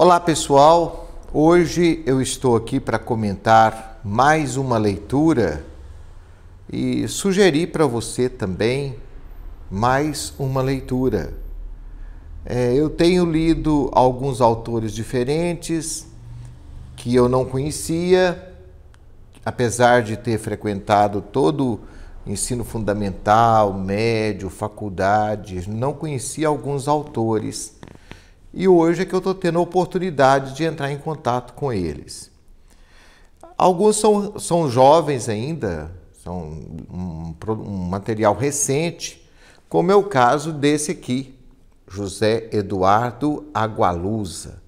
Olá pessoal, hoje eu estou aqui para comentar mais uma leitura e sugerir para você também mais uma leitura. É, eu tenho lido alguns autores diferentes que eu não conhecia, apesar de ter frequentado todo o ensino fundamental, médio, faculdades, não conhecia alguns autores e hoje é que eu estou tendo a oportunidade de entrar em contato com eles. Alguns são, são jovens ainda, são um, um material recente, como é o caso desse aqui, José Eduardo Agualusa.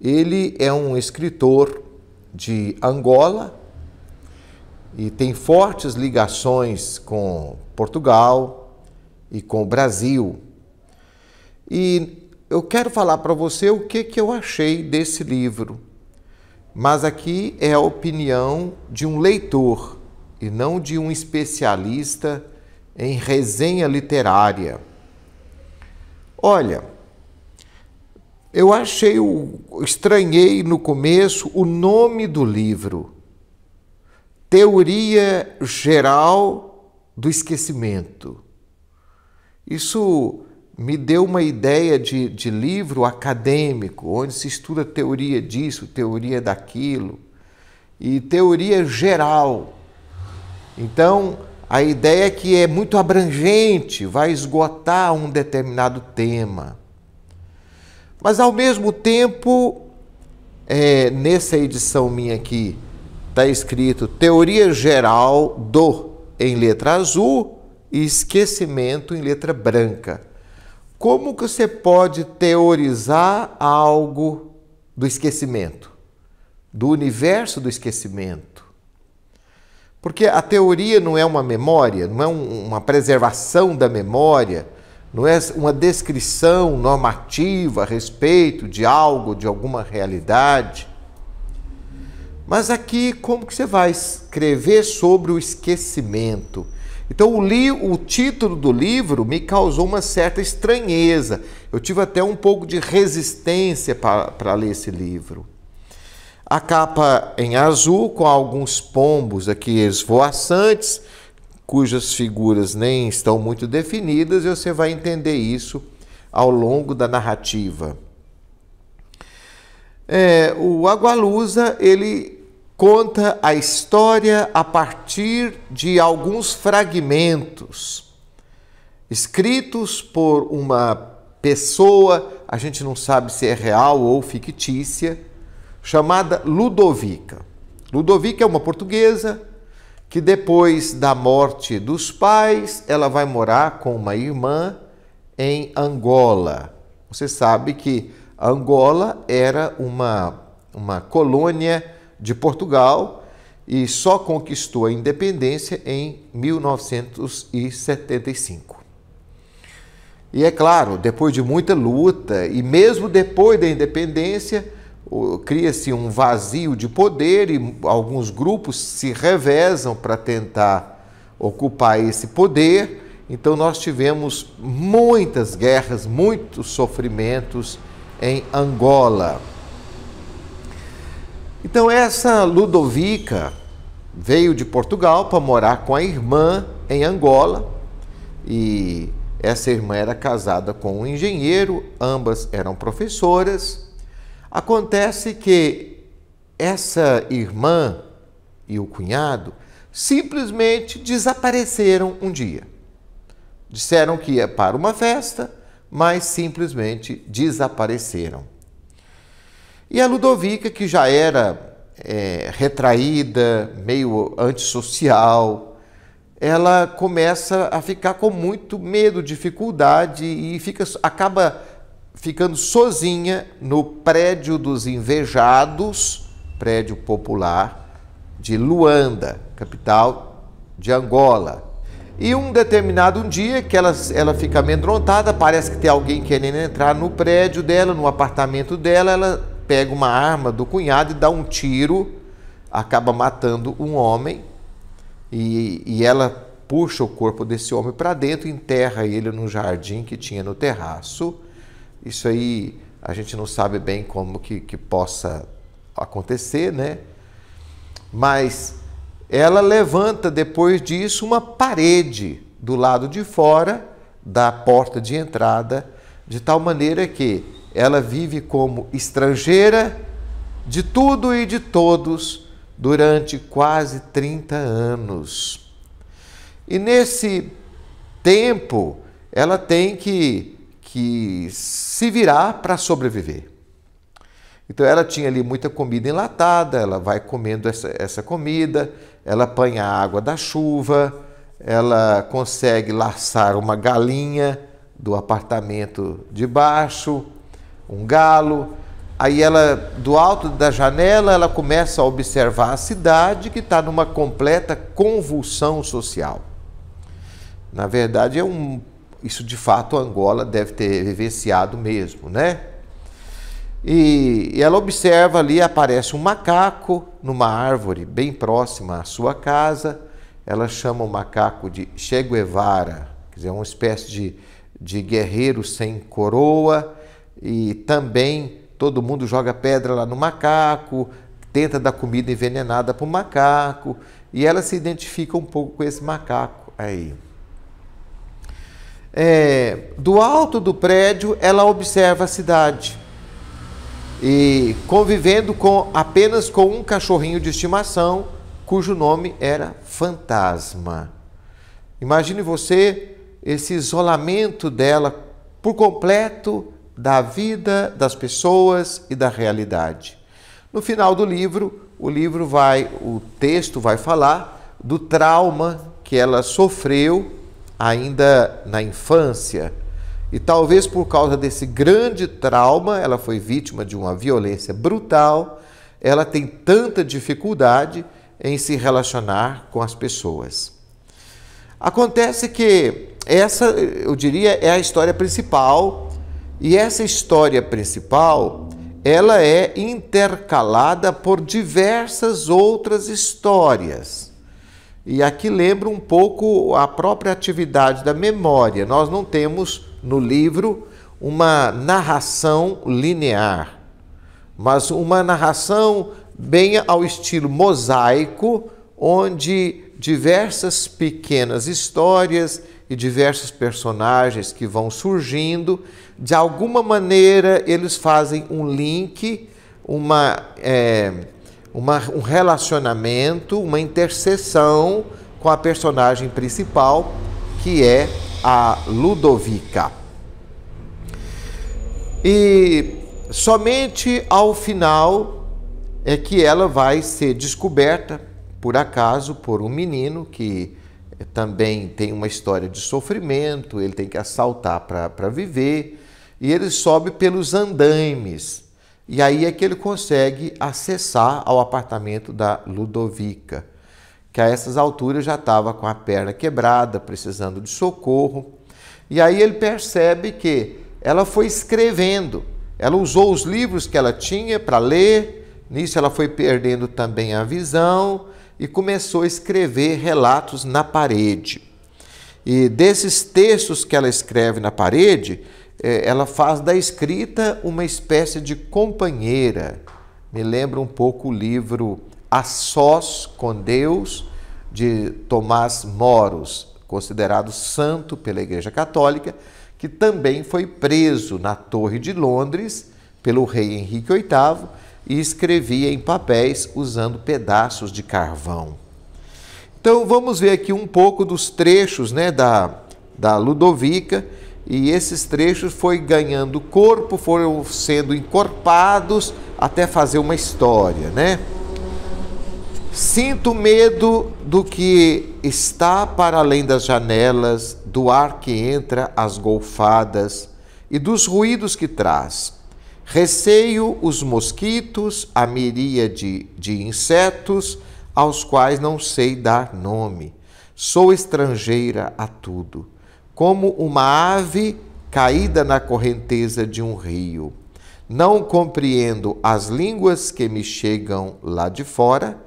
Ele é um escritor de Angola e tem fortes ligações com Portugal e com o Brasil. E eu quero falar para você o que, que eu achei desse livro. Mas aqui é a opinião de um leitor e não de um especialista em resenha literária. Olha, eu achei, o, estranhei no começo o nome do livro: Teoria Geral do Esquecimento. Isso me deu uma ideia de, de livro acadêmico, onde se estuda teoria disso, teoria daquilo, e teoria geral. Então, a ideia é que é muito abrangente, vai esgotar um determinado tema. Mas, ao mesmo tempo, é, nessa edição minha aqui, está escrito Teoria Geral do em letra azul e Esquecimento em letra branca. Como que você pode teorizar algo do esquecimento, do universo do esquecimento? Porque a teoria não é uma memória, não é uma preservação da memória, não é uma descrição normativa a respeito de algo, de alguma realidade. Mas aqui, como que você vai escrever sobre o esquecimento? Então o, li, o título do livro me causou uma certa estranheza. Eu tive até um pouco de resistência para ler esse livro. A capa em azul, com alguns pombos aqui esvoaçantes, cujas figuras nem estão muito definidas, e você vai entender isso ao longo da narrativa. É, o Agualusa, ele conta a história a partir de alguns fragmentos escritos por uma pessoa, a gente não sabe se é real ou fictícia, chamada Ludovica. Ludovica é uma portuguesa que depois da morte dos pais, ela vai morar com uma irmã em Angola. Você sabe que Angola era uma, uma colônia de Portugal e só conquistou a independência em 1975. E é claro, depois de muita luta e mesmo depois da independência, cria-se um vazio de poder e alguns grupos se revezam para tentar ocupar esse poder. Então nós tivemos muitas guerras, muitos sofrimentos em Angola. Então, essa Ludovica veio de Portugal para morar com a irmã em Angola e essa irmã era casada com um engenheiro, ambas eram professoras. Acontece que essa irmã e o cunhado simplesmente desapareceram um dia. Disseram que ia para uma festa, mas simplesmente desapareceram. E a Ludovica, que já era é, retraída, meio antissocial, ela começa a ficar com muito medo, dificuldade e fica, acaba ficando sozinha no prédio dos invejados, prédio popular de Luanda, capital de Angola. E um determinado dia que ela, ela fica amedrontada, parece que tem alguém querendo entrar no prédio dela, no apartamento dela, ela pega uma arma do cunhado e dá um tiro, acaba matando um homem e, e ela puxa o corpo desse homem para dentro, enterra ele no jardim que tinha no terraço. Isso aí a gente não sabe bem como que, que possa acontecer, né? Mas ela levanta depois disso uma parede do lado de fora da porta de entrada, de tal maneira que ela vive como estrangeira de tudo e de todos durante quase 30 anos. E nesse tempo, ela tem que, que se virar para sobreviver. Então ela tinha ali muita comida enlatada, ela vai comendo essa, essa comida, ela apanha a água da chuva, ela consegue laçar uma galinha do apartamento de baixo, um galo. Aí ela, do alto da janela, ela começa a observar a cidade que está numa completa convulsão social. Na verdade, é um, isso de fato Angola deve ter vivenciado mesmo, né? E, e ela observa ali, aparece um macaco numa árvore bem próxima à sua casa. Ela chama o macaco de Che Guevara, quer dizer, uma espécie de, de guerreiro sem coroa e também todo mundo joga pedra lá no macaco, tenta dar comida envenenada para o macaco, e ela se identifica um pouco com esse macaco aí. É, do alto do prédio, ela observa a cidade. E convivendo com apenas com um cachorrinho de estimação, cujo nome era Fantasma. Imagine você esse isolamento dela por completo da vida, das pessoas e da realidade. No final do livro, o livro vai, o texto vai falar do trauma que ela sofreu ainda na infância. E talvez por causa desse grande trauma, ela foi vítima de uma violência brutal, ela tem tanta dificuldade em se relacionar com as pessoas. Acontece que essa, eu diria, é a história principal e essa história principal, ela é intercalada por diversas outras histórias. E aqui lembra um pouco a própria atividade da memória. Nós não temos no livro uma narração linear, mas uma narração bem ao estilo mosaico, onde diversas pequenas histórias e diversos personagens que vão surgindo, de alguma maneira eles fazem um link, uma, é, uma, um relacionamento, uma interseção com a personagem principal, que é a Ludovica. E somente ao final é que ela vai ser descoberta, por acaso, por um menino que também tem uma história de sofrimento, ele tem que assaltar para viver, e ele sobe pelos andaimes. E aí é que ele consegue acessar ao apartamento da Ludovica, que a essas alturas já estava com a perna quebrada, precisando de socorro. E aí ele percebe que ela foi escrevendo, ela usou os livros que ela tinha para ler, nisso ela foi perdendo também a visão e começou a escrever relatos na parede. E desses textos que ela escreve na parede, é, ela faz da escrita uma espécie de companheira. Me lembra um pouco o livro A Sós com Deus, de Tomás Moros, considerado santo pela Igreja Católica, que também foi preso na Torre de Londres pelo rei Henrique VIII e escrevia em papéis usando pedaços de carvão. Então vamos ver aqui um pouco dos trechos né, da, da Ludovica e esses trechos foi ganhando corpo, foram sendo encorpados até fazer uma história, né? Sinto medo do que está para além das janelas, do ar que entra as golfadas e dos ruídos que traz. Receio os mosquitos, a miríade de insetos, aos quais não sei dar nome. Sou estrangeira a tudo, como uma ave caída na correnteza de um rio. Não compreendo as línguas que me chegam lá de fora,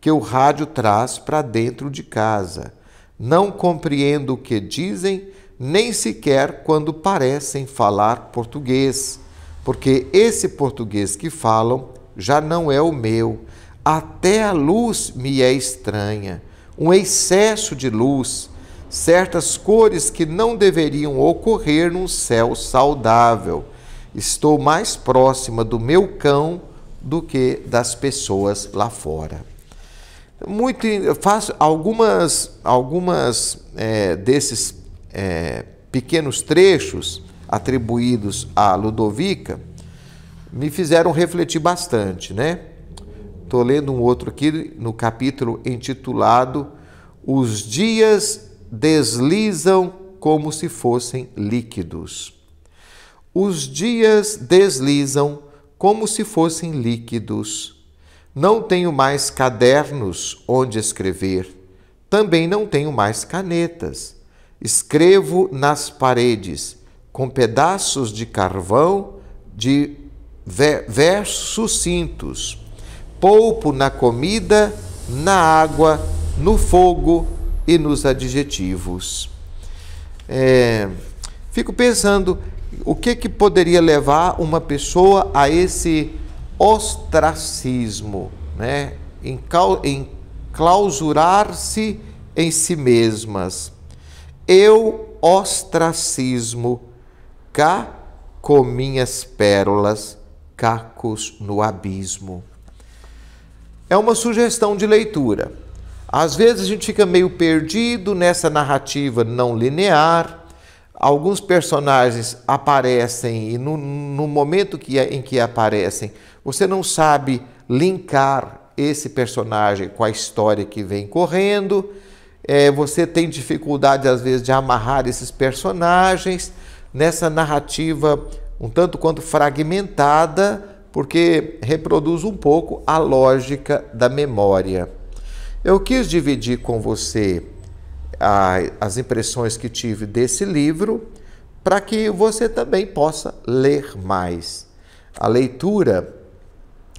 que o rádio traz para dentro de casa. Não compreendo o que dizem, nem sequer quando parecem falar português porque esse português que falam já não é o meu. Até a luz me é estranha, um excesso de luz, certas cores que não deveriam ocorrer num céu saudável. Estou mais próxima do meu cão do que das pessoas lá fora. Muito faço algumas algumas é, desses é, pequenos trechos atribuídos a Ludovica me fizeram refletir bastante, né? Estou lendo um outro aqui no capítulo intitulado Os Dias Deslizam como se fossem líquidos. Os dias deslizam como se fossem líquidos. Não tenho mais cadernos onde escrever. Também não tenho mais canetas. Escrevo nas paredes com pedaços de carvão de versos cintos Poupo na comida, na água, no fogo e nos adjetivos. É, fico pensando o que, que poderia levar uma pessoa a esse ostracismo, né? em clausurar-se em si mesmas. Eu ostracismo cá com minhas pérolas, cacos no abismo. É uma sugestão de leitura. Às vezes a gente fica meio perdido nessa narrativa não linear. Alguns personagens aparecem e no, no momento que, é, em que aparecem, você não sabe linkar esse personagem com a história que vem correndo. É, você tem dificuldade, às vezes, de amarrar esses personagens nessa narrativa um tanto quanto fragmentada, porque reproduz um pouco a lógica da memória. Eu quis dividir com você a, as impressões que tive desse livro para que você também possa ler mais. A leitura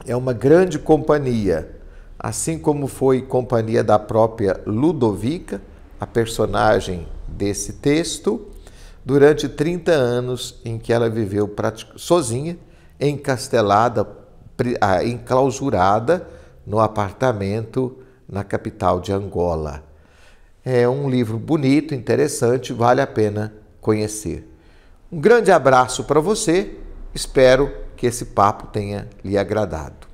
é uma grande companhia, assim como foi companhia da própria Ludovica, a personagem desse texto durante 30 anos em que ela viveu sozinha, encastelada, ah, enclausurada no apartamento na capital de Angola. É um livro bonito, interessante, vale a pena conhecer. Um grande abraço para você, espero que esse papo tenha lhe agradado.